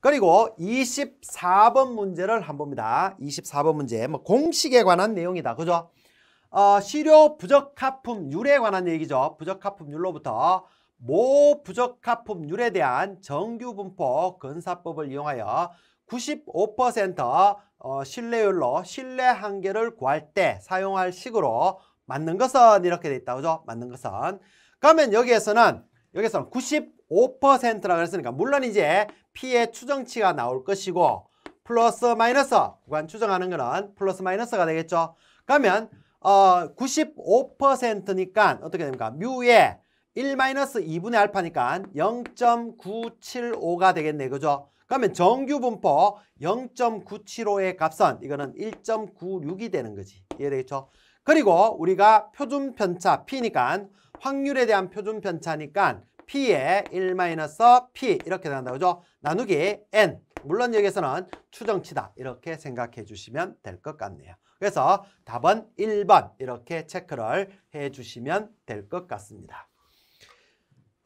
그리고 24번 문제를 한 봅니다. 24번 문제. 뭐 공식에 관한 내용이다. 그죠? 어, 시료 부적합품률에 관한 얘기죠. 부적합품률로부터 모 부적합품률에 대한 정규분포 근사법을 이용하여 95% 어, 신뢰율로 신뢰 한계를 구할 때 사용할 식으로 맞는 것은 이렇게 돼 있다. 그죠? 맞는 것은. 그러면 여기에서는 여기서는 에90 5%라 그랬으니까 물론 이제 P의 추정치가 나올 것이고 플러스 마이너스 구간 추정하는 거는 플러스 마이너스가 되겠죠. 그러면 어 95%니까 어떻게 됩니까? 뮤에 1-2분의 알파니까 0.975가 되겠네. 그죠? 그러면 정규 분포 0.975의 값은 이거는 1.96이 되는 거지. 이해되겠죠? 그리고 우리가 표준 편차 P니까 확률에 대한 표준 편차니까 P에 1-P 이렇게 된다. 그죠? 나누기 N. 물론 여기서는 에 추정치다. 이렇게 생각해 주시면 될 것 같네요. 그래서 답은 1번 이렇게 체크를 해 주시면 될 것 같습니다.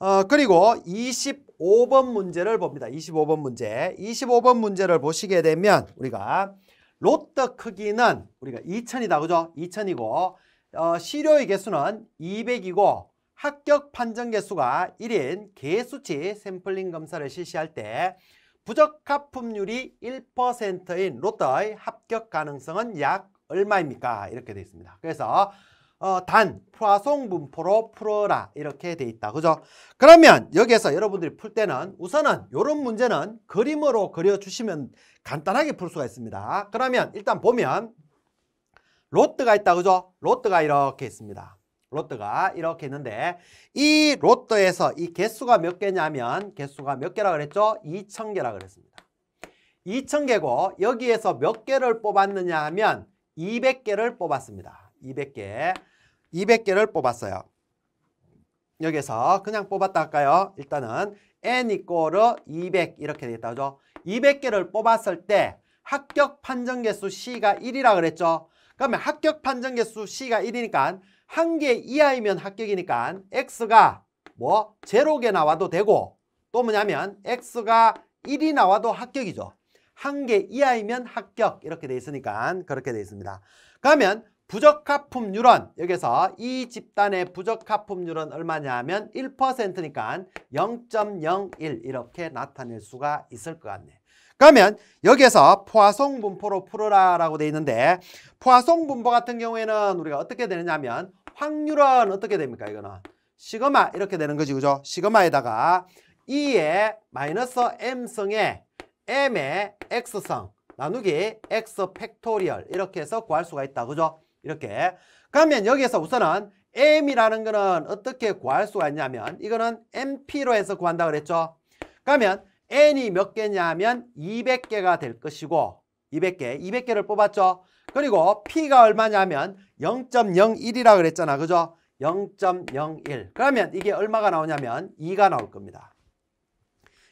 어, 그리고 25번 문제를 봅니다. 25번 문제. 25번 문제를 보시게 되면 우리가 로터 크기는 우리가 2천이다 그죠? 2천이고 어, 시료의 개수는 200이고 합격 판정 개수가 1인 개수치 샘플링 검사를 실시할 때 부적합품률이 1%인 로또의 합격 가능성은 약 얼마입니까? 이렇게 되어 있습니다. 그래서 어, 단, 포화송 분포로 풀어라 이렇게 돼 있다. 그죠? 그러면 여기에서 여러분들이 풀 때는 우선은 이런 문제는 그림으로 그려주시면 간단하게 풀 수가 있습니다. 그러면 일단 보면 로트가 있다. 그죠? 로트가 이렇게 있습니다. 로또가 이렇게 있는데 이 로또에서 이 개수가 몇 개냐면 개수가 몇 개라 그랬죠? 2천개라 그랬습니다. 2천개고 여기에서 몇 개를 뽑았느냐 하면 200개를 뽑았습니다. 200개. 200개를 뽑았어요. 여기서 그냥 뽑았다 할까요? 일단은 n 이꼬르 200 이렇게 되겠다. 그죠? 200개를 뽑았을 때 합격 판정 개수 C가 1이라 그랬죠? 그러면 합격 판정 개수 C가 1이니까 한개 이하이면 합격이니까 x가 뭐 제로개 나와도 되고 또 뭐냐면 x가 1이 나와도 합격이죠. 한 개 이하이면 합격 이렇게 돼 있으니까 그렇게 돼 있습니다. 그러면 부적합품률은 여기서 이 집단의 부적합품률은 얼마냐면 하 1%니까 0.01 이렇게 나타낼 수가 있을 것 같네. 그러면 여기에서 포화성 분포로 풀어라라고 돼 있는데 포화성 분포 같은 경우에는 우리가 어떻게 되느냐면 하 확률은 어떻게 됩니까? 이거는 시그마 이렇게 되는 거지 그죠? 시그마에다가 E의 마이너스 M성의 M의 X성 나누기 X 팩토리얼 이렇게 해서 구할 수가 있다 그죠? 이렇게 그러면 여기에서 우선은 M이라는 거는 어떻게 구할 수가 있냐면 이거는 MP로 해서 구한다 그랬죠? 그러면 N이 몇 개냐면 200개가 될 것이고 200개, 200개를 뽑았죠? 그리고 P가 얼마냐면 0.01이라 그랬잖아. 그죠? 0.01. 그러면 이게 얼마가 나오냐면 2가 나올 겁니다.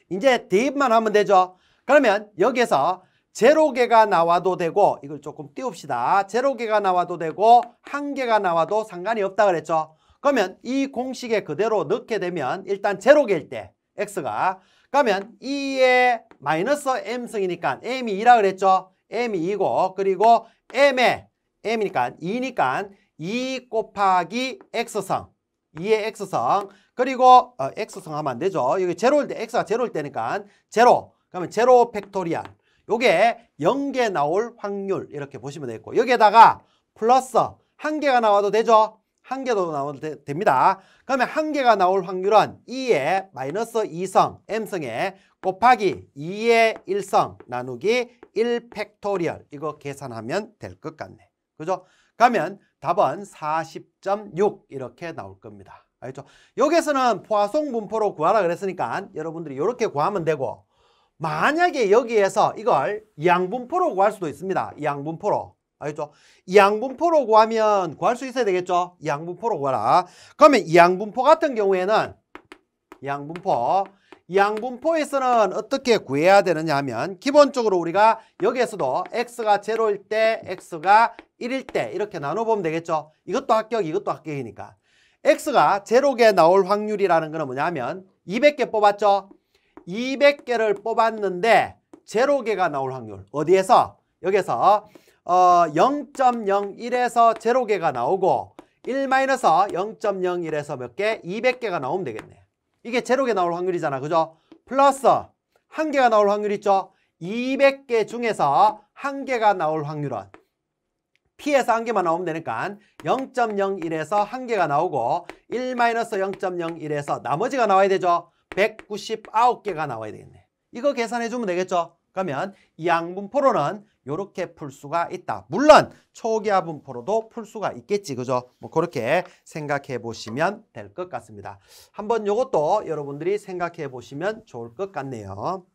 이제 대입만 하면 되죠. 그러면 여기에서 제로개가 나와도 되고 이걸 조금 띄웁시다. 제로개가 나와도 되고 한 개가 나와도 상관이 없다 그랬죠. 그러면 이 공식에 그대로 넣게 되면 일단 제로개일 때 x가 그러면 2의 마이너스 m승이니까 m이 2라 그랬죠. M이 2고 그리고 M에 M이니까 2니까 2 e 곱하기 X성 2의 X성 그리고 어, X성 하면 안 되죠. 여기 제로일 때 X가 제로일 때니까 제로 그러면 제로 팩토리안 요게 0개 나올 확률 이렇게 보시면 되겠고 여기에다가 플러스 한 개가 나와도 되죠. 한개더 나오면 됩니다. 그러면 한 개가 나올 확률은 2의 마이너스 2성 m성에 곱하기 2의 1성 나누기 1 팩토리얼 이거 계산하면 될 것 같네. 그죠? 그러면 답은 40.6 이렇게 나올 겁니다. 알죠? 여기에서는 포화송 분포로 구하라 그랬으니까 여러분들이 이렇게 구하면 되고 만약에 여기에서 이걸 양분포로 구할 수도 있습니다. 양분포로. 알겠죠? 양분포로 구하면 구할 수 있어야 되겠죠? 양분포로 구하라. 그러면 양분포 같은 경우에는 양분포 양분포에서는 어떻게 구해야 되느냐 하면 기본적으로 우리가 여기에서도 x가 제로일때 x가 일일때 이렇게 나눠보면 되겠죠. 이것도 합격, 이것도 합격이니까. x가 제로개 나올 확률이라는 거는 뭐냐면 200개 뽑았죠. 200개를 뽑았는데 제로개가 나올 확률. 어디에서? 여기서 에 어, 0.01에서 제로개가 나오고 1-0.01에서 몇 개? 200개가 나오면 되겠네. 이게 제로개 나올 확률이잖아. 그죠? 플러스 한개가 나올 확률 있죠? 200개 중에서 한개가 나올 확률은 P에서 한개만 나오면 되니까 0.01에서 한개가 나오고 1-0.01에서 나머지가 나와야 되죠? 199개가 나와야 되겠네. 이거 계산해 주면 되겠죠? 그러면 이항분포로는 이렇게 풀 수가 있다. 물론 초기화분포로도 풀 수가 있겠지. 그죠? 뭐 그렇게 생각해 보시면 될 것 같습니다. 한번 이것도 여러분들이 생각해 보시면 좋을 것 같네요.